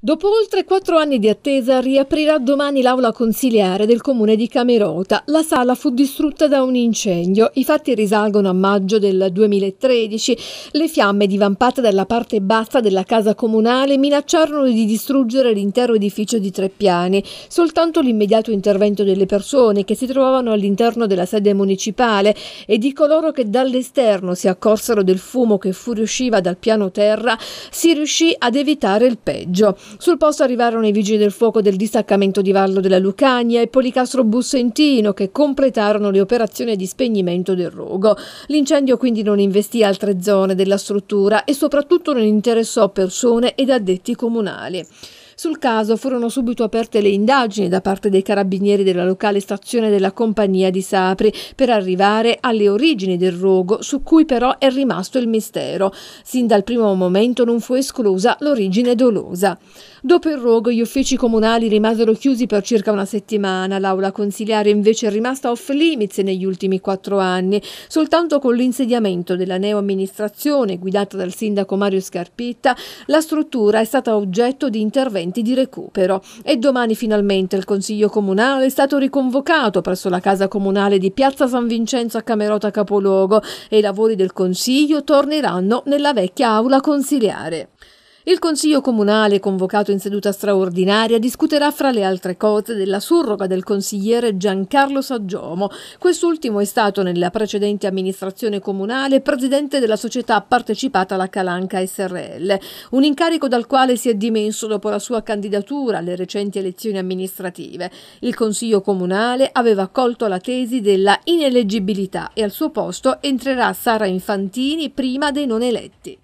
Dopo oltre quattro anni di attesa riaprirà domani l'aula consiliare del comune di Camerota. La sala fu distrutta da un incendio. I fatti risalgono a maggio del 2013. Le fiamme divampate dalla parte bassa della casa comunale minacciarono di distruggere l'intero edificio di tre piani. Soltanto l'immediato intervento delle persone che si trovavano all'interno della sede municipale e di coloro che dall'esterno si accorsero del fumo che fuoriusciva dal piano terra si riuscì ad evitare il peggio. Sul posto arrivarono i vigili del fuoco del distaccamento di Vallo della Lucania e Policastro Bussentino che completarono le operazioni di spegnimento del rogo. L'incendio quindi non investì altre zone della struttura e soprattutto non interessò persone ed addetti comunali. Sul caso furono subito aperte le indagini da parte dei carabinieri della locale stazione della compagnia di Sapri per arrivare alle origini del rogo su cui però è rimasto il mistero. Sin dal primo momento non fu esclusa l'origine dolosa. Dopo il rogo gli uffici comunali rimasero chiusi per circa una settimana, l'aula consiliare invece è rimasta off limits negli ultimi quattro anni, soltanto con l'insediamento della neo amministrazione guidata dal sindaco Mario Scarpitta, la struttura è stata oggetto di interventi interventi di recupero e domani finalmente il Consiglio Comunale è stato riconvocato presso la Casa Comunale di Piazza San Vincenzo a Camerota Capoluogo e i lavori del Consiglio torneranno nella vecchia aula consiliare. Il Consiglio Comunale, convocato in seduta straordinaria, discuterà fra le altre cose della surroga del consigliere Giancarlo Saggiomo. Quest'ultimo è stato nella precedente amministrazione comunale presidente della società partecipata alla Calanca SRL, un incarico dal quale si è dimesso dopo la sua candidatura alle recenti elezioni amministrative. Il Consiglio Comunale aveva accolto la tesi della ineleggibilità e al suo posto entrerà Sara Infantini prima dei non eletti.